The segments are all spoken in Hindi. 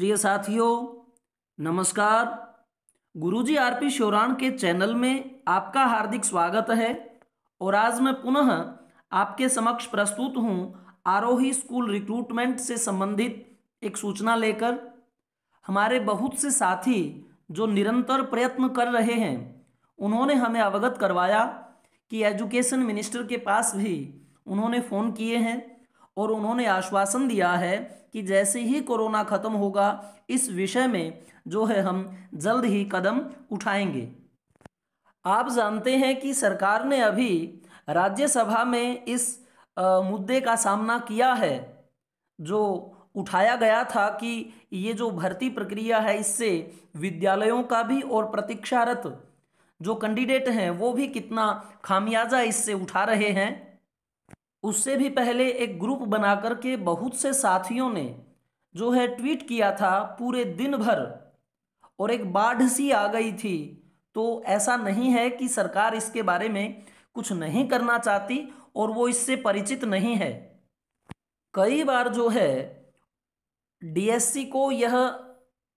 प्रिय साथियों नमस्कार गुरुजी आरपी श्योराण के चैनल में आपका हार्दिक स्वागत है और आज मैं पुनः आपके समक्ष प्रस्तुत हूँ आरोही स्कूल रिक्रूटमेंट से संबंधित एक सूचना लेकर हमारे बहुत से साथी जो निरंतर प्रयत्न कर रहे हैं उन्होंने हमें अवगत करवाया कि एजुकेशन मिनिस्टर के पास भी उन्होंने फ़ोन किए हैं और उन्होंने आश्वासन दिया है कि जैसे ही कोरोना ख़त्म होगा इस विषय में जो है हम जल्द ही कदम उठाएंगे आप जानते हैं कि सरकार ने अभी राज्यसभा में इस आ, मुद्दे का सामना किया है जो उठाया गया था कि ये जो भर्ती प्रक्रिया है इससे विद्यालयों का भी और प्रतीक्षारत जो कैंडिडेट हैं वो भी कितना खामियाजा इससे उठा रहे हैं उससे भी पहले एक ग्रुप बना कर के बहुत से साथियों ने जो है ट्वीट किया था पूरे दिन भर और एक बाढ़ सी आ गई थी तो ऐसा नहीं है कि सरकार इसके बारे में कुछ नहीं करना चाहती और वो इससे परिचित नहीं है कई बार जो है डीएससी को यह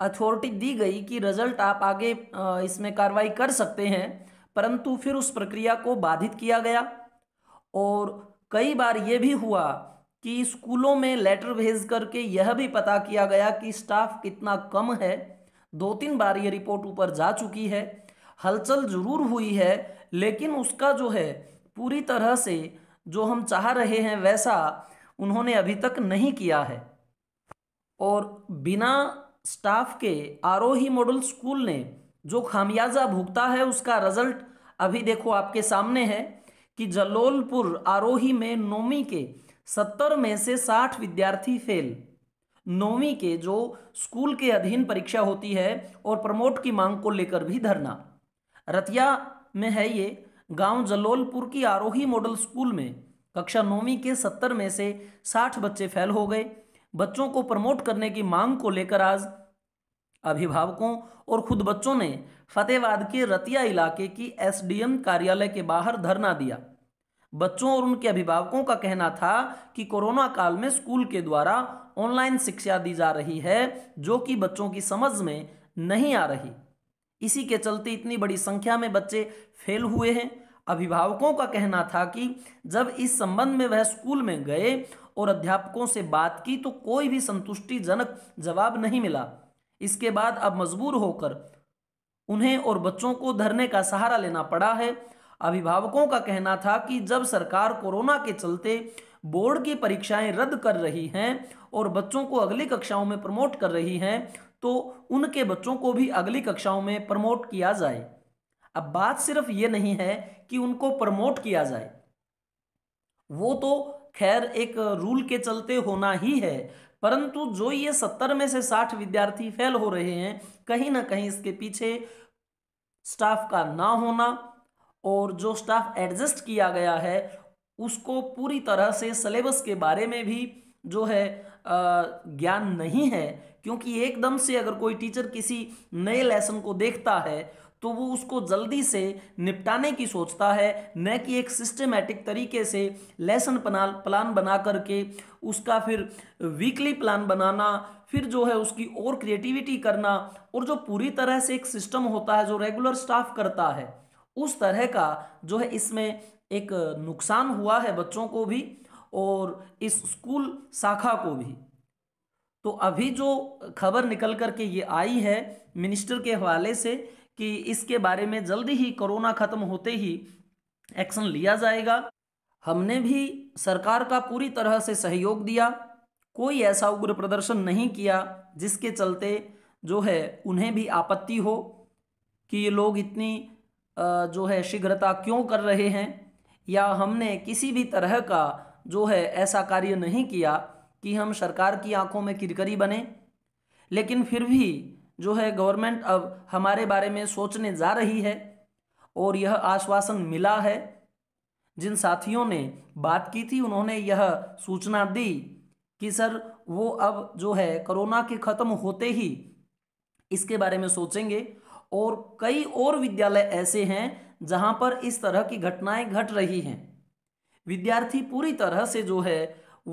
अथॉरिटी दी गई कि रिजल्ट आप आगे इसमें कार्रवाई कर सकते हैं परंतु फिर उस प्रक्रिया को बाधित किया गया और कई बार ये भी हुआ कि स्कूलों में लेटर भेज करके यह भी पता किया गया कि स्टाफ कितना कम है दो तीन बार ये रिपोर्ट ऊपर जा चुकी है हलचल जरूर हुई है लेकिन उसका जो है पूरी तरह से जो हम चाह रहे हैं वैसा उन्होंने अभी तक नहीं किया है और बिना स्टाफ के आरोही मॉडल स्कूल ने जो खामियाजा भुगता है उसका रिजल्ट अभी देखो आपके सामने है कि जलोलपुर आरोही में नौवीं के सत्तर में से साठ विद्यार्थी फेल नौवीं के जो स्कूल के अधीन परीक्षा होती है और प्रमोट की मांग को लेकर भी धरना रतिया में है ये गांव जलोलपुर की आरोही मॉडल स्कूल में कक्षा नौवीं के सत्तर में से साठ बच्चे फेल हो गए बच्चों को प्रमोट करने की मांग को लेकर आज अभिभावकों और खुद बच्चों ने फतेहबाद के रतिया इलाके की एसडीएम कार्यालय के बाहर धरना दिया बच्चों और उनके अभिभावकों का कहना था कि कोरोना काल में स्कूल के द्वारा ऑनलाइन शिक्षा दी जा रही है जो कि बच्चों की समझ में नहीं आ रही इसी के चलते इतनी बड़ी संख्या में बच्चे फेल हुए हैं अभिभावकों का कहना था कि जब इस संबंध में वह स्कूल में गए और अध्यापकों से बात की तो कोई भी संतुष्टिजनक जवाब नहीं मिला इसके बाद अब मजबूर होकर उन्हें और बच्चों को धरने का सहारा लेना पड़ा है अभिभावकों का कहना था कि जब सरकार कोरोना के चलते बोर्ड की परीक्षाएं रद्द कर रही हैं और बच्चों को अगली कक्षाओं में प्रमोट कर रही हैं तो उनके बच्चों को भी अगली कक्षाओं में प्रमोट किया जाए अब बात सिर्फ ये नहीं है कि उनको प्रमोट किया जाए वो तो खैर एक रूल के चलते होना ही है परंतु जो ये सत्तर में से साठ विद्यार्थी फेल हो रहे हैं कहीं ना कहीं इसके पीछे स्टाफ का ना होना और जो स्टाफ एडजस्ट किया गया है उसको पूरी तरह से सिलेबस के बारे में भी जो है ज्ञान नहीं है क्योंकि एकदम से अगर कोई टीचर किसी नए लेसन को देखता है तो वो उसको जल्दी से निपटाने की सोचता है न कि एक सिस्टमेटिक तरीके से लेसन प्लान प्लान बना करके उसका फिर वीकली प्लान बनाना फिर जो है उसकी और क्रिएटिविटी करना और जो पूरी तरह से एक सिस्टम होता है जो रेगुलर स्टाफ करता है उस तरह का जो है इसमें एक नुकसान हुआ है बच्चों को भी और इस स्कूल शाखा को भी तो अभी जो खबर निकल करके ये आई है मिनिस्टर के हवाले से कि इसके बारे में जल्दी ही कोरोना ख़त्म होते ही एक्शन लिया जाएगा हमने भी सरकार का पूरी तरह से सहयोग दिया कोई ऐसा उग्र प्रदर्शन नहीं किया जिसके चलते जो है उन्हें भी आपत्ति हो कि ये लोग इतनी जो है शीघ्रता क्यों कर रहे हैं या हमने किसी भी तरह का जो है ऐसा कार्य नहीं किया कि हम सरकार की आंखों में किरकरी बने लेकिन फिर भी जो है गवर्नमेंट अब हमारे बारे में सोचने जा रही है और यह आश्वासन मिला है जिन साथियों ने बात की थी उन्होंने यह सूचना दी कि सर वो अब जो है कोरोना के ख़त्म होते ही इसके बारे में सोचेंगे और कई और विद्यालय ऐसे हैं जहां पर इस तरह की घटनाएं घट रही हैं विद्यार्थी पूरी तरह से जो है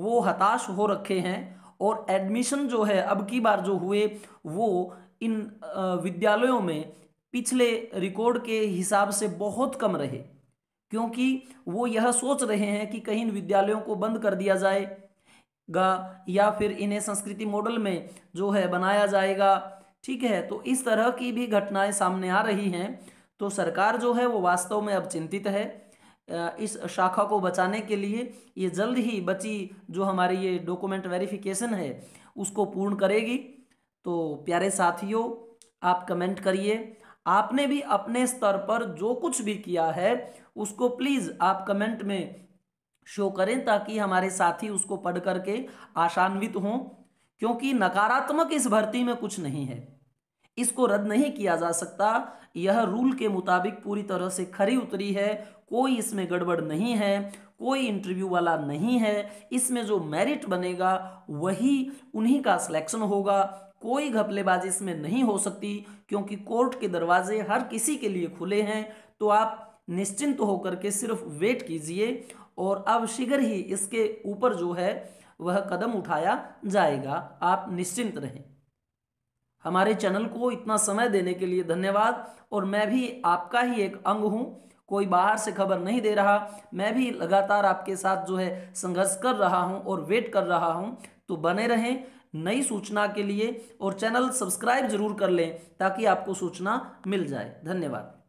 वो हताश हो रखे हैं और एडमिशन जो है अब की बार जो हुए वो इन विद्यालयों में पिछले रिकॉर्ड के हिसाब से बहुत कम रहे क्योंकि वो यह सोच रहे हैं कि कहीं इन विद्यालयों को बंद कर दिया जाएगा या फिर इन्हें संस्कृति मॉडल में जो है बनाया जाएगा ठीक है तो इस तरह की भी घटनाएं सामने आ रही हैं तो सरकार जो है वो वास्तव में अब चिंतित है इस शाखा को बचाने के लिए ये जल्द ही बची जो हमारी ये डॉक्यूमेंट वेरिफिकेशन है उसको पूर्ण करेगी तो प्यारे साथियों आप कमेंट करिए आपने भी अपने स्तर पर जो कुछ भी किया है उसको प्लीज़ आप कमेंट में शो करें ताकि हमारे साथी उसको पढ़ करके आशान्वित हों क्योंकि नकारात्मक इस भर्ती में कुछ नहीं है इसको रद्द नहीं किया जा सकता यह रूल के मुताबिक पूरी तरह से खरी उतरी है कोई इसमें गड़बड़ नहीं है कोई इंटरव्यू वाला नहीं है इसमें जो मेरिट बनेगा वही उन्हीं का सिलेक्शन होगा कोई घपलेबाजी इसमें नहीं हो सकती क्योंकि कोर्ट के दरवाजे हर किसी के लिए खुले हैं तो आप निश्चिंत तो होकर के सिर्फ वेट कीजिए और अब शीघ्र ही इसके ऊपर जो है वह कदम उठाया जाएगा आप निश्चिंत रहें हमारे चैनल को इतना समय देने के लिए धन्यवाद और मैं भी आपका ही एक अंग हूँ कोई बाहर से खबर नहीं दे रहा मैं भी लगातार आपके साथ जो है संघर्ष कर रहा हूँ और वेट कर रहा हूँ तो बने रहें नई सूचना के लिए और चैनल सब्सक्राइब जरूर कर लें ताकि आपको सूचना मिल जाए धन्यवाद